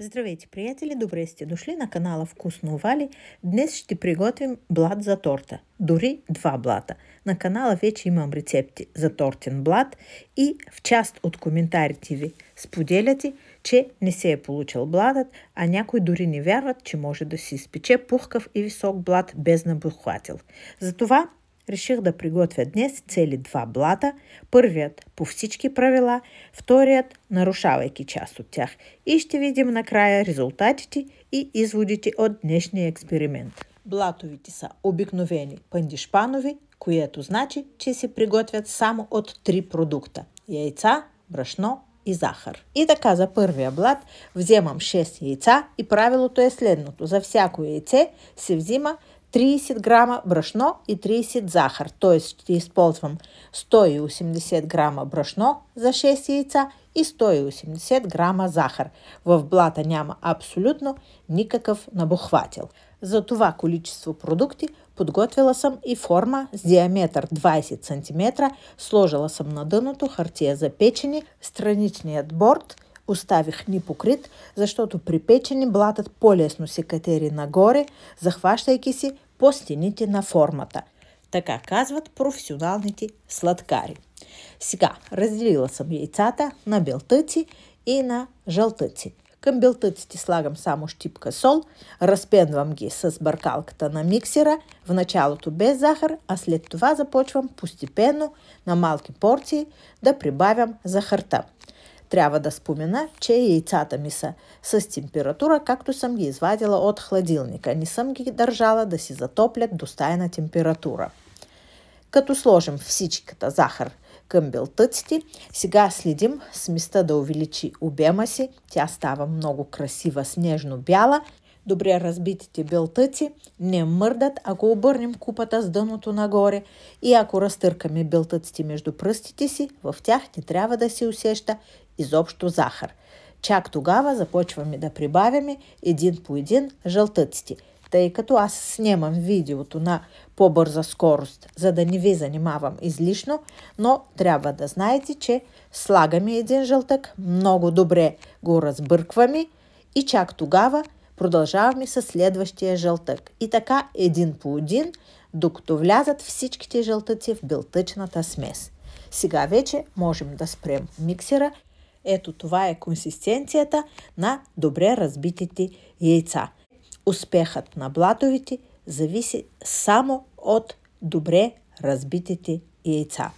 Здравейте, приятели! Добре сте дошли на канала Вкусно Вали. Днес ще приготвим блат за торта. Дори два блата. На канала вече имам рецепти за тортен блат и в част от коментарите ви споделяте, че не се е получил блатът, а някои дори не вярват, че може да се изпече пухкав и висок блат без набухвател. Затова реших да приготвя днес цели два блата. Първият по всички правила, вторият нарушавайки част от тях. И ще видим накрая резултатите и изводите от днешния експеримент. Блатовите са обикновени пандишпанови, което значи, че се приготвят само от три продукта – яйца, брашно и захар. И така за първия блат вземам 6 яйца и правилото е следното. За всяко яйце се взима 30 грамма брашно и 30 сахар, То есть используем 180 грамма брашно за 6 яйца и 180 грамма захар. В блата няма абсолютно никакъв набухвател. За това количество продукти подготвила съм и форма с диаметър 20 сантиметра сложила сам на дъното хартия за печени, страничният борт – оставих непокрит, защото при печени блатът по-лесно се катери нагоре, захващайки си по стените на формата. Така казват професионалните сладкари. Сега разделила съм яйцата на белтъци и на жълтъци. Към белтъците слагам само щипка сол, разпенвам ги с бъркалката на миксера, в началото без захар, а след това започвам постепенно на малки порции да прибавям захарта. Трябва да спомена, че яйцата ми са с температура, както съм ги извадила от хладилника. Не съм ги държала да си затоплят до стайна температура. Като сложим всичката захар към белтъците, сега следим места да увеличи обема си. Тя става много красива, снежно бяла. Добре разбитите белтъци не мърдат, ако обърнем купата с дъното нагоре и ако разтъркаме белтъците между пръстите си, в тях не трябва да се усеща изобщо захар. Чак тогава започваме да прибавяме един по един жълтъците, тъй като аз снимам видеото на по-бърза скорост, за да не ви занимавам излишно, но трябва да знаете, че слагаме един жълтък, много добре го разбъркваме и чак тогава продължаваме с следващия жълтък. И така един по един, докато влязат всичките жълтъци в белтъчната смес. Сега вече можем да спрем миксера ето това е консистенцията на добре разбитите яйца. Успехът на блатовите зависи само от добре разбитите яйца.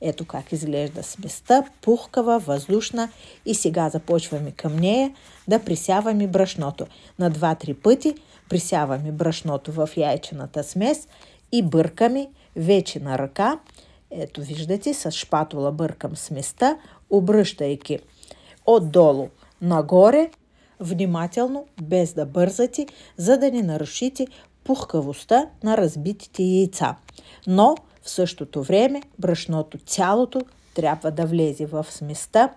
Ето как изглежда сместа, пухкава, въздушна и сега започваме към нея да присяваме брашното. На 2-3 пъти присяваме брашното в яйчената смес и бъркаме вече на ръка. Ето виждате, с шпатула бъркам сместа, обръщайки отдолу нагоре, внимателно, без да бързате, за да не нарушите пухкавостта на разбитите яйца. Но в същото време брашното цялото трябва да влезе в сместа,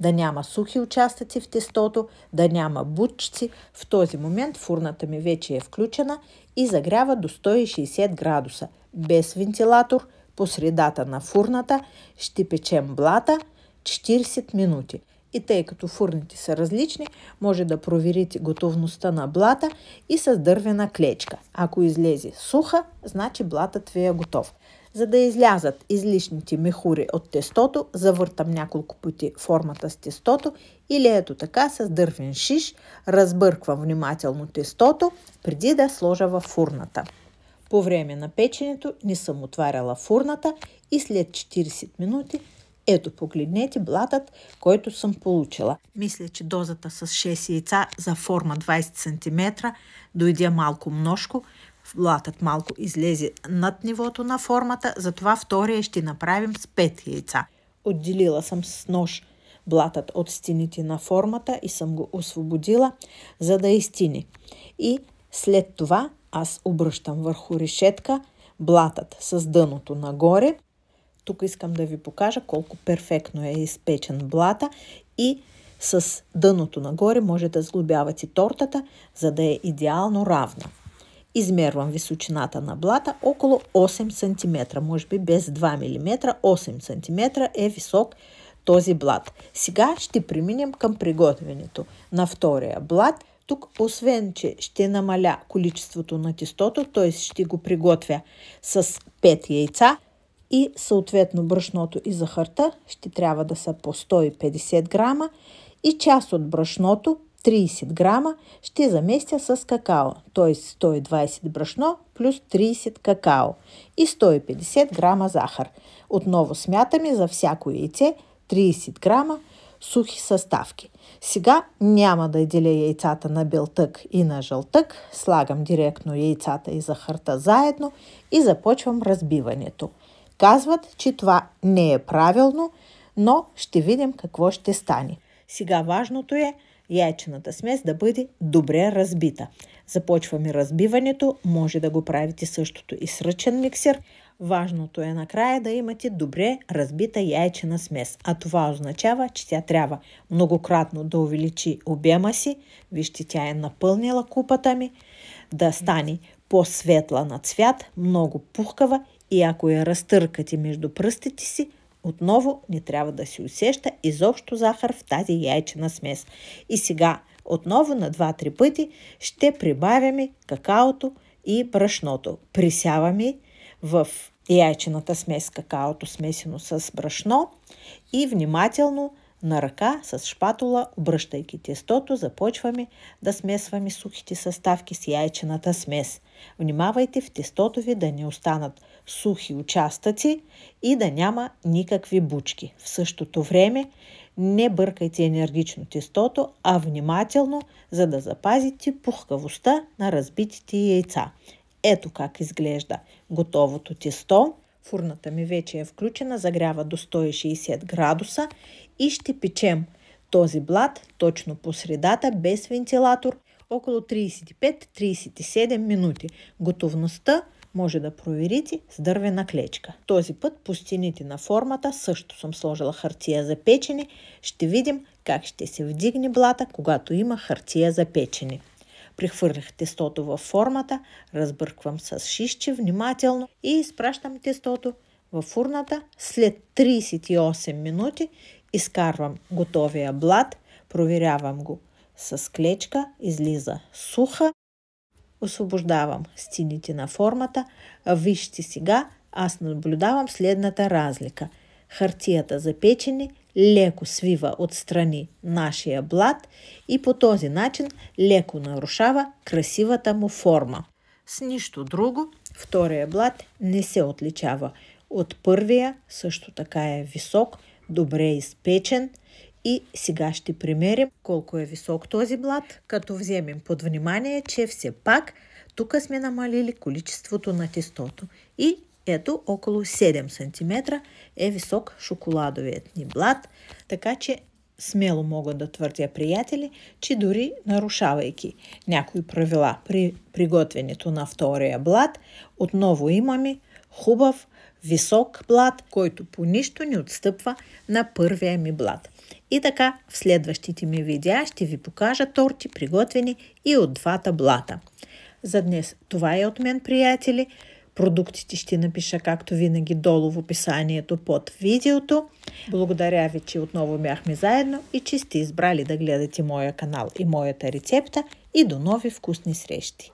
да няма сухи участъци в тестото, да няма бутчици. В този момент фурната ми вече е включена и загрява до 160 градуса. Без вентилатор, по средата на фурната ще печем блата 40 минути и тъй като фурните са различни, може да проверите готовността на блата и с дървена клечка. Ако излезе суха, значи блатът ви е готов. За да излязат излишните мехури от тестото, завъртам няколко пъти формата с тестото или ето така с дървен шиш, разбърквам внимателно тестото преди да сложа във фурната. По време на печенето не съм отваряла фурната и след 40 минути ето, погледнете блатът, който съм получила. Мисля, че дозата с 6 яйца за форма 20 см дойде малко множко. Блатът малко излезе над нивото на формата, затова втория ще направим с 5 яйца. Отделила съм с нож блатът от стените на формата и съм го освободила, за да изтини. И след това аз обръщам върху решетка блатът с дъното нагоре – тук искам да ви покажа колко перфектно е изпечен блата и с дъното нагоре може да сглобявате тортата, за да е идеално равна. Измервам височината на блата около 8 см, може би без 2 мм, 8 см е висок този блат. Сега ще преминем към приготвянето на втория блат. Тук, освен, че ще намаля количеството на тестото, т.е. ще го приготвя с 5 яйца, и съответно брашното и захарта ще трябва да са по 150 грама и част от брашното 30 грама ще заместя с какао, т.е. 120 брашно плюс 30 какао и 150 грама захар. Отново смятаме за всяко яйце 30 грама сухи съставки. Сега няма да деля яйцата на белтък и на жълтък, слагам директно яйцата и захарта заедно и започвам разбиването – Казват, че това не е правилно, но ще видим какво ще стане. Сега важното е яйчената смес да бъде добре разбита. Започваме разбиването, може да го правите същото и с ръчен миксер. Важното е накрая да имате добре разбита яйчена смес, а това означава, че тя трябва многократно да увеличи обема си. Вижте, тя е напълнила купата ми, да стане по-светла на цвят, много пухкава и ако я разтъркате между пръстите си, отново не трябва да се усеща изобщо захар в тази яйчена смес. И сега отново на 2-3 пъти ще прибавяме какаото и брашното. Присяваме в яйчената смес какаото смесено с брашно и внимателно на ръка с шпатула, обръщайки тестото, започваме да смесваме сухите съставки с яйчената смес. Внимавайте в тестото ви да не останат сухи участъци и да няма никакви бучки. В същото време не бъркайте енергично тестото, а внимателно, за да запазите пухкавостта на разбитите яйца. Ето как изглежда готовото тесто. Фурната ми вече е включена, загрява до 160 градуса и ще печем този блат точно по средата, без вентилатор, около 35-37 минути. Готовността може да проверите с дървена клечка. Този път по стените на формата също съм сложила хартия за печене. Ще видим как ще се вдигне блата, когато има хартия за печене. Прехвърлях тестото във формата, разбърквам с шишче внимателно и изпращам тестото във фурната. След 38 минути изкарвам готовия блат, проверявам го с клечка, излиза суха, освобождавам стените на формата. Вижте сега, аз наблюдавам следната разлика. Хартията за печени леко свива отстрани нашия блат и по този начин леко нарушава красивата му форма. С нищо друго втория блат не се отличава. От първия също така е висок, добре изпечен и сега ще примерим колко е висок този блат, като вземем под внимание, че все пак тук сме намалили количеството на тестото и ето около 7 см е висок шоколадовият ни блат, така че смело мога да твърдя, приятели, че дори нарушавайки някои правила при приготвянето на втория блат, отново имаме хубав, висок блат, който по нищо не отстъпва на първия ми блат. И така, в следващите ми видеа ще ви покажа торти, приготвени и от двата блата. За днес това е от мен, приятели. Продуктите ще напиша както винаги долу в описанието под видеото. Благодаря ви, че отново бяхме заедно и че сте избрали да гледате моя канал и моята рецепта и до нови вкусни срещи!